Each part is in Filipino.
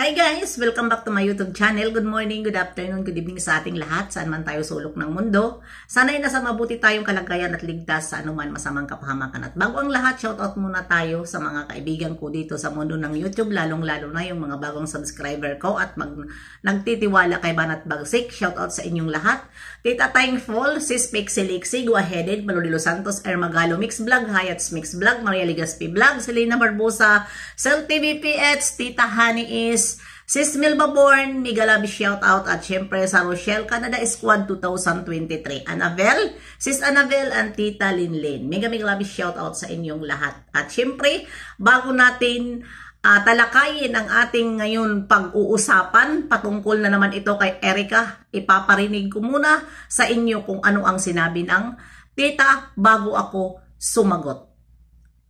Hi guys! Welcome back to my YouTube channel. Good morning, good afternoon, good evening sa ating lahat, saan man tayo sulok ng mundo. Sana'y nasa mabuti tayong kalagayan at ligtas sa anuman masamang kapahamakan. At bago ang lahat, shoutout muna tayo sa mga kaibigan ko dito sa mundo ng YouTube, lalong-lalo na yung mga bagong subscriber ko at mag nagtitiwala kay Banat Bagsik. Shoutout sa inyong lahat. Tita Thankful, Sis Pixie Pixelixi, Guaheaded, Manolilo Santos, Ermagalo Mix Vlog, Hayats Mix Vlog, Maria Ligaspi Vlog, Selena Barbosa, Sel TV PH, Tita Honey is Sis Milba Born, mega love shout out at syempre sa Rochelle Canada Squad 2023. Anabel, Sis Anabel and Tita Linlin. Mega mega love shout out sa inyong lahat. At syempre, bago natin uh, talakayin ang ating ngayon pag-uusapan, patungkol na naman ito kay Erica, ipaparinig ko muna sa inyo kung ano ang sinabi ng tita bago ako sumagot.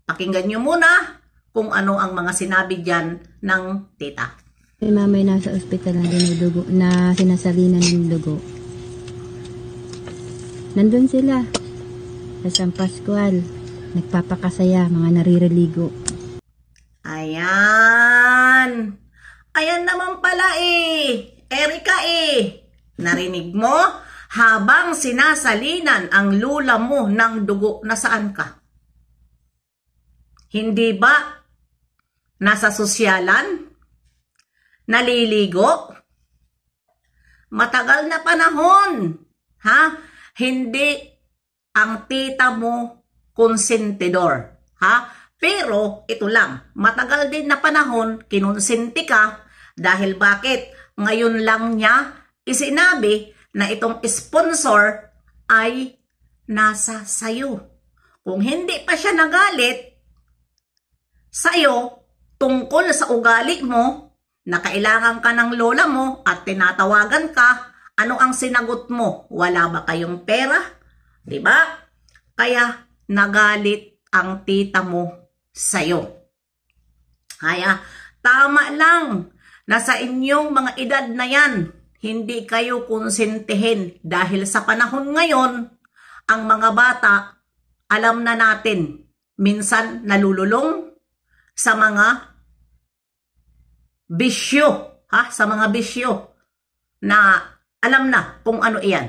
Pakinggan nyo muna kung ano ang mga sinabi dyan ng tita. Si mama ay nasa ospital na dinudugo, na sinasalinan ng dugo. Nandun sila. Sa San Pascual. Nagpapakasaya, mga narireligo. Ayan. Ayan naman pala eh. Erika eh. Narinig mo? Habang sinasalinan ang lula mo ng dugo, nasaan ka? Hindi ba? Nasa sosyalan? naliligo? Matagal na panahon, ha? Hindi ang tita mo konsentidor, ha? Pero ito lang, matagal din na panahon kinonsinti ka dahil bakit? Ngayon lang niya isinabi na itong sponsor ay nasa sayo. Kung hindi pa siya nagalit sa'yo tungkol sa ugali mo, na kailangan ka ng lola mo at tinatawagan ka, ano ang sinagot mo? Wala ba kayong pera? 'Di ba? Kaya nagalit ang tita mo sa'yo. Kaya tama lang na sa inyong mga edad na yan, hindi kayo konsentihin dahil sa panahon ngayon, ang mga bata, alam na natin, minsan nalululong sa mga bisyo, ha, sa mga bisyo na alam na kung ano iyan.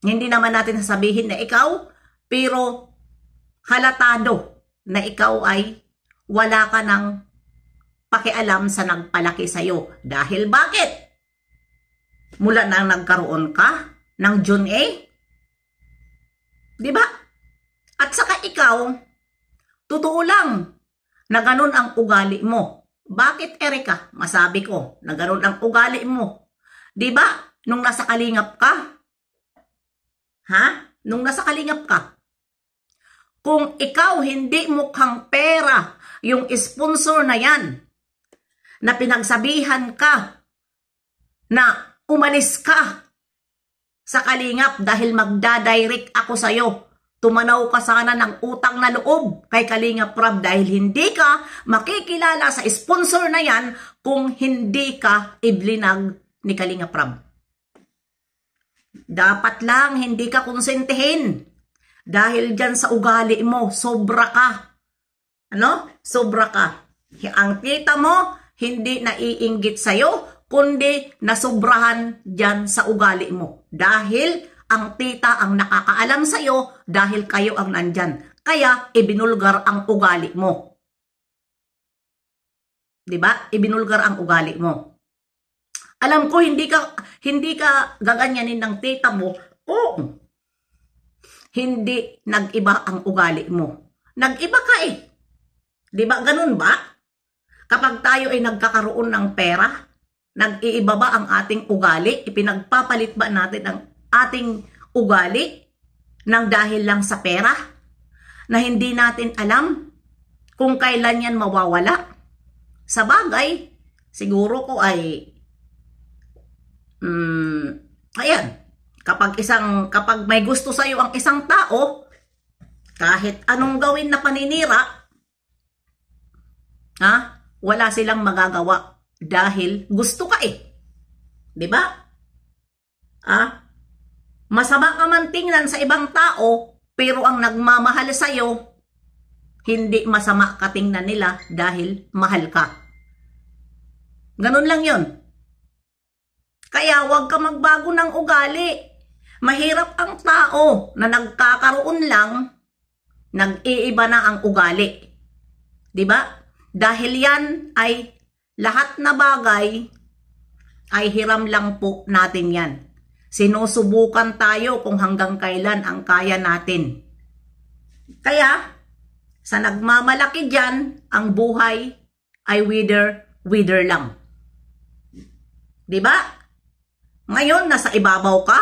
Hindi naman natin sasabihin na ikaw, pero halatado na ikaw ay wala ka ng pakialam sa nagpalaki sa'yo. Dahil bakit? Mula na nagkaroon ka ng June A? Di ba? At saka ikaw, totoo lang na ganun ang ugali mo. Bakit Erika? Masabi ko na ganun ang ugali mo. 'Di ba? Nung nasa kalingap ka? Ha? Nung nasa kalingap ka? Kung ikaw hindi mukhang pera yung sponsor na yan, na pinagsabihan ka na umalis ka sa kalingap dahil magda-direct ako sa iyo. Tumanaw ka sana ng utang na loob kay Kalinga Prab dahil hindi ka makikilala sa sponsor na yan kung hindi ka iblinag ni Kalinga Prab. Dapat lang hindi ka konsentihin dahil dyan sa ugali mo, sobra ka. Ano? Sobra ka. Ang tita mo, hindi naiinggit sa'yo, kundi nasobrahan dyan sa ugali mo. Dahil ang tita ang nakakaalam sa iyo dahil kayo ang nandyan. Kaya ibinulgar ang ugali mo. 'Di ba? Ibinulgar ang ugali mo. Alam ko hindi ka hindi ka gaganyanin ng tita mo. kung Hindi nag-iba ang ugali mo. Nag-iba ka eh. 'Di ba? Ganun ba? Kapag tayo ay nagkakaroon ng pera, nag-iiba ba ang ating ugali? Ipinagpapalit ba natin ang ating ugali ng dahil lang sa pera na hindi natin alam kung kailan yan mawawala. Sa bagay, siguro ko ay mm, ayan, kapag isang kapag may gusto sa iyo ang isang tao, kahit anong gawin na paninira, ha? Wala silang magagawa dahil gusto ka eh. 'Di ba? Ah, Masama ka man tingnan sa ibang tao, pero ang nagmamahal sa'yo, hindi masama ka tingnan nila dahil mahal ka. Ganun lang yon. Kaya huwag ka magbago ng ugali. Mahirap ang tao na nagkakaroon lang, nag-iiba na ang ugali. 'Di ba? Dahil yan ay lahat na bagay ay hiram lang po natin yan. Sinusubukan tayo kung hanggang kailan ang kaya natin. Kaya, sa nagmamalaki dyan, ang buhay ay wither, wither lang. ba? Diba? Ngayon, nasa ibabaw ka.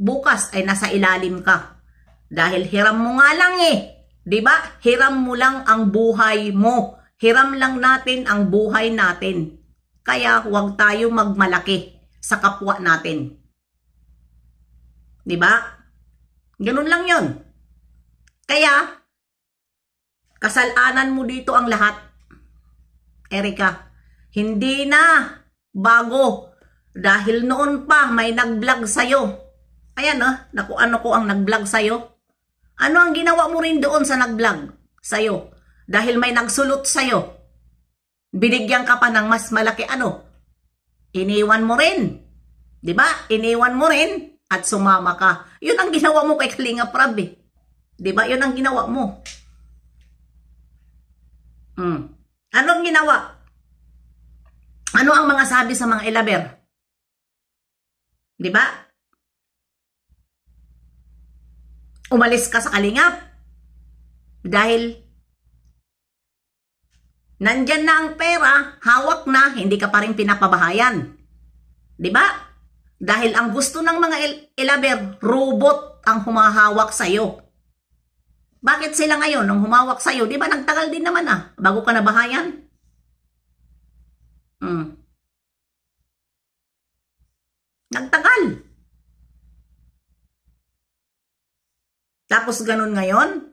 Bukas ay nasa ilalim ka. Dahil hiram mo nga lang eh. ba? Diba? Hiram mo lang ang buhay mo. Hiram lang natin ang buhay natin. Kaya huwag tayo magmalaki sa kapwa natin. 'Di ba? Ganun lang 'yon. Kaya kasalanan mo dito ang lahat. Erika, hindi na bago dahil noon pa may nag-vlog sa iyo. Ayan ah, naku ano ko ang nag-vlog sa iyo. Ano ang ginawa mo rin doon sa nag-vlog sa iyo? Dahil may nagsulot iyo. Binigyan ka pa ng mas malaki ano, iniwan mo rin. 'Di ba? Iniwan mo rin at sumama ka. 'Yun ang ginawa mo kay Kalinga Prab. Eh. 'Di ba? 'Yun ang ginawa mo. Mm. Anong ginawa? Ano ang mga sabi sa mga elaber? 'Di ba? Umalis ka sa Kalingap dahil Nandyan na ang pera, hawak na, hindi ka pa rin pinapabahayan. 'Di ba? Dahil ang gusto ng mga el- robot ang humahawak sa iyo. Bakit sila ngayon nung humawak sa iyo, 'di ba nagtagal din naman ah bago ka nabahayan? Mm. Nagtagal. Tapos ganun ngayon,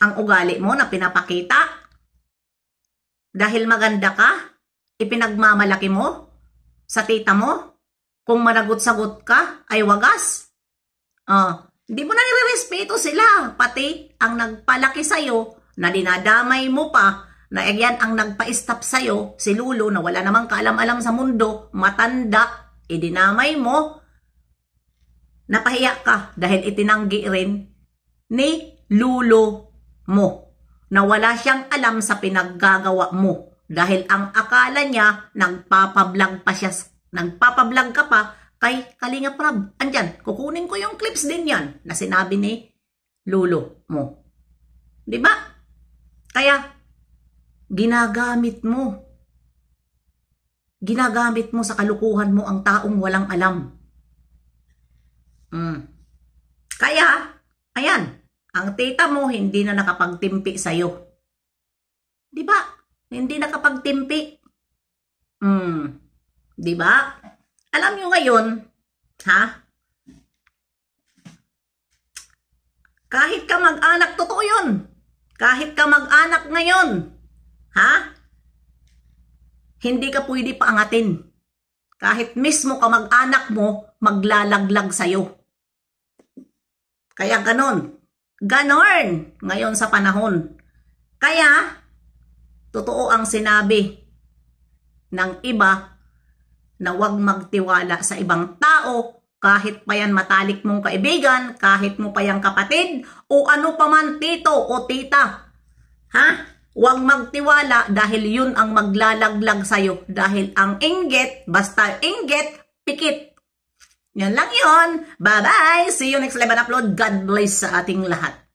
ang ugali mo na pinapakita? Dahil maganda ka? Ipinagmamalaki mo? Sa tita mo? Kung managot-sagot ka, ay wagas? Uh, hindi mo na nirerespeto sila. Pati ang nagpalaki sa'yo, na dinadamay mo pa, na yan ang nagpa-stop sa'yo, si Lulo, na wala namang kaalam-alam sa mundo, matanda, idinamay mo, napahiya ka dahil itinanggi rin ni Lulo mo na wala siyang alam sa pinaggagawa mo dahil ang akala niya nagpapablang pa siya nagpapablang ka pa kay Kalinga Prab. Andyan, kukunin ko yung clips din yan na sinabi ni Lolo mo. 'Di ba? Kaya ginagamit mo ginagamit mo sa kalukuhan mo ang taong walang alam. Mm. Kaya, ayan, ang tita mo hindi na nakapagtimpi sa iyo. Di ba? Hindi nakapagtimpi. Mm. Di ba? Alam nyo ngayon, ha? Kahit ka mag-anak, totoo yun. Kahit ka mag-anak ngayon, ha? Hindi ka pwede paangatin. Kahit mismo ka mag-anak mo, maglalaglag sa'yo. Kaya ganon, Ganorn ngayon sa panahon. Kaya, totoo ang sinabi ng iba na huwag magtiwala sa ibang tao kahit pa yan matalik mong kaibigan, kahit mo pa yan kapatid, o ano pa man tito o tita. Ha? Huwag magtiwala dahil yun ang maglalaglag sa'yo. Dahil ang inggit, basta inggit, pikit. Yan lang yon. Bye-bye! See you next live and upload. God bless sa ating lahat.